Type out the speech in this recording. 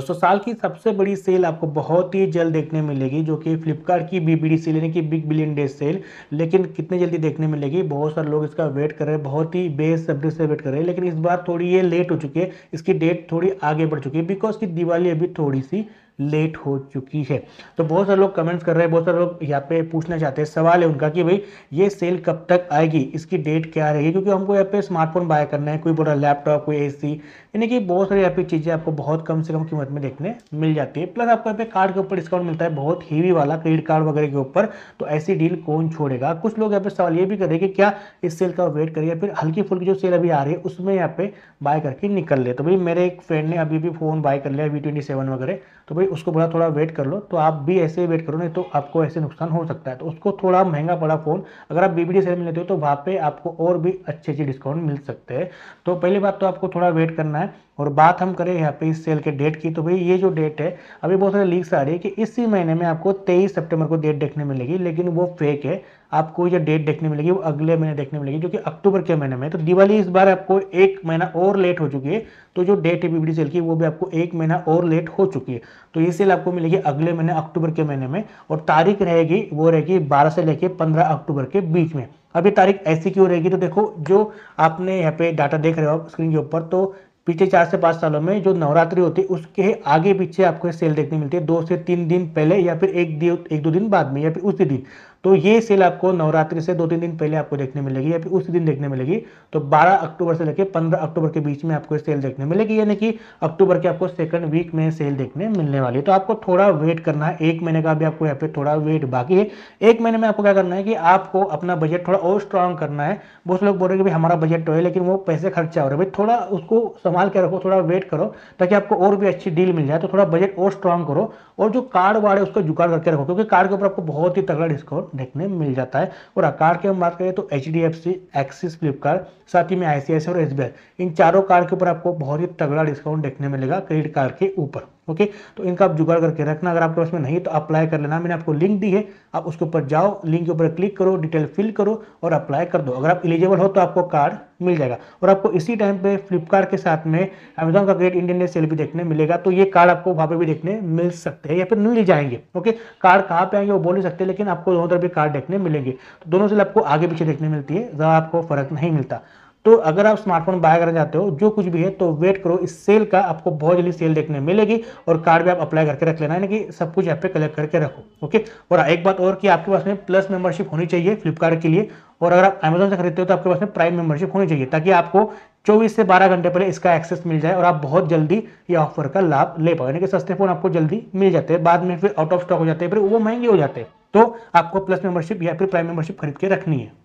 दोस्तों साल की सबसे बड़ी सेल आपको बहुत ही जल्द देखने मिलेगी जो कि फ्लिपकार्ट की बीबीडी सेल यानी कि बिग बिलियन डे सेल लेकिन कितने जल्दी देखने मिलेगी बहुत सारे लोग इसका वेट कर रहे हैं बहुत ही बेसब्री से वेट कर रहे हैं लेकिन इस बार थोड़ी ये लेट हो चुकी है इसकी डेट थोड़ी आगे बढ़ चुकी है बिकॉज की दिवाली अभी थोड़ी सी लेट हो चुकी है तो बहुत सारे लोग कमेंट्स कर रहे हैं बहुत सारे लोग यहाँ पे पूछना चाहते हैं सवाल है उनका कि भाई ये सेल कब तक आएगी इसकी डेट क्या रहेगी क्योंकि हमको यहाँ पे स्मार्टफोन बाय करना है कोई बोल रहा लैपटॉप कोई एसी यानी कि बहुत सारी यहाँ पे चीज़ें आपको बहुत कम से कम कीमत में देखने मिल जाती है प्लस आपको यहाँ पे कार्ड के ऊपर डिस्काउंट मिलता है बहुत हीवी वाला क्रेडिट कार्ड वगैरह के ऊपर तो ऐसी डील कौन छोड़ेगा कुछ लोग यहाँ पे सवाल ये भी कर रहे हैं कि क्या इस सेल का वेट करिए फिर हल्की फुल्की जो सेल अभी आ रही है उसमें यहाँ पे बाय करके निकल ले तो भाई मेरे एक फ्रेंड ने अभी भी फ़ोन बाय कर लिया वी ट्वेंटी सेवन वगैरह तो भाई उसको बोला थोड़ा वेट कर लो तो आप भी ऐसे वेट करो नहीं तो आपको ऐसे नुकसान हो सकता है तो उसको थोड़ा महंगा पड़ा फ़ोन अगर आप बीबीडी सेल में लेते हो तो वहाँ पे आपको और भी अच्छे अच्छे डिस्काउंट मिल सकते हैं तो पहली बात तो आपको थोड़ा वेट करना है और बात हम करें यहाँ पे इस सेल के डेट की तो भाई ये जो डेट है अभी बहुत सारे लीक्स आ रही है कि इसी महीने में आपको 23 सितंबर को डेट देखने मिलेगी लेकिन वो फेक है आपको जो डेट देखने मिलेगी वो अगले महीने देखने मिलेगी जो कि अक्टूबर के महीने में तो दिवाली इस बार आपको एक महीना और लेट हो चुकी है तो जो डेट है बीबीडी सेल की वो भी आपको एक महीना और लेट हो चुकी है तो ये सेल आपको मिलेगी अगले महीने अक्टूबर के महीने में और तारीख रहेगी वो रहेगी बारह से लेकर पंद्रह अक्टूबर के बीच में अभी तारीख ऐसी क्यों रहेगी तो देखो जो आपने यहाँ पे डाटा देख रहे हो स्क्रीन के ऊपर तो पिछले चार से पाँच सालों में जो नवरात्रि होती है उसके आगे पीछे आपको सेल देखने मिलती है दो से तीन दिन पहले या फिर एक दिन एक दो दिन बाद में या फिर उसी दिन तो ये सेल आपको नवरात्रि से दो तीन दिन पहले आपको देखने मिलेगी या फिर उसी दिन देखने मिलेगी तो 12 अक्टूबर से लेकर 15 अक्टूबर के बीच में आपको सेल देखने मिलेगी यानी कि अक्टूबर के आपको सेकंड वीक में सेल देखने मिलने वाली है तो आपको थोड़ा वेट करना है एक महीने का भी आपको यहाँ पे थोड़ा वेट बाकी है एक महीने में आपको क्या करना है कि आपको अपना बजट थोड़ा और स्ट्रांग करना है बहुत लोग बोल रहे हैं कि हमारा बजट तो है लेकिन वो पैसे खर्चा हो रहे भाई थोड़ा उसको संभाल के रखो थोड़ा वेट करो ताकि आपको और भी अच्छी डील मिल जाए तो थोड़ा बजट और स्ट्रांग करो और जो कार्ड वार्ड है उसको जुगाड़ करके रखो क्योंकि कार्ड के ऊपर आपको बहुत ही तगड़ा डिस्काउंट देखने मिल जाता है और कार्ड की हम बात करें तो H D F C Axis Flipkart साथ ही में आई और एस इन चारों कार्ड के ऊपर आपको बहुत ही तगड़ा डिस्काउंट देखने मिलेगा क्रेडिट कार्ड के ऊपर ओके तो इनका आप जुगाड़ करके रखना अगर आपके पास में नहीं तो अप्लाई कर लेना मैंने आपको लिंक दी है आप उसके ऊपर जाओ लिंक के ऊपर क्लिक करो डिटेल फिल करो और अप्लाई कर दो अगर आप एलिजिबल हो तो आपको कार्ड मिल जाएगा और आपको इसी टाइम पे फ्लिपकार्ट के साथ में अमेजोन का ग्रेट इंडियन सेल भी देखने मिलेगा तो ये कार्ड आपको वहाँ पर भी देखने मिल सकते हैं या फिर मिल जाएंगे ओके कार्ड कहाँ पे आएंगे वो बोल नहीं सकते लेकिन आपको दोनों तरफ भी कार्ड देखने मिलेंगे तो दोनों से आपको आगे पीछे देखने मिलती है ज़्यादा आपको फर्क नहीं मिलता तो अगर आप स्मार्टफोन बाय करना चाहते हो जो कुछ भी है तो वेट करो इस सेल का आपको बहुत जल्दी सेल देखने मिलेगी और कार्ड भी आप अप्लाई करके रख लेना यानी कि सब कुछ यहाँ पे कलेक्ट करके रखो ओके और हाँ, एक बात और कि आपके पास में प्लस मेंबरशिप होनी चाहिए फ्लिपकार्ट के लिए और अगर आप अमेजोन से खरीदते हो तो आपके पास में प्राइम मेंबरशिप होनी चाहिए ताकि आपको चौबीस से बारह घंटे पहले इसका एक्सेस मिल जाए और आप बहुत जल्दी ये ऑफर का लाभ ले पाओ यानी कि सस्ते फोन आपको जल्दी मिल जाते हैं बाद में फिर आउट ऑफ स्टॉक हो जाते हैं फिर वो महंगे हो जाते हैं तो आपको प्लस मेंबरशिप या फिर प्राइम मेंबरशिप खरीद के रखनी है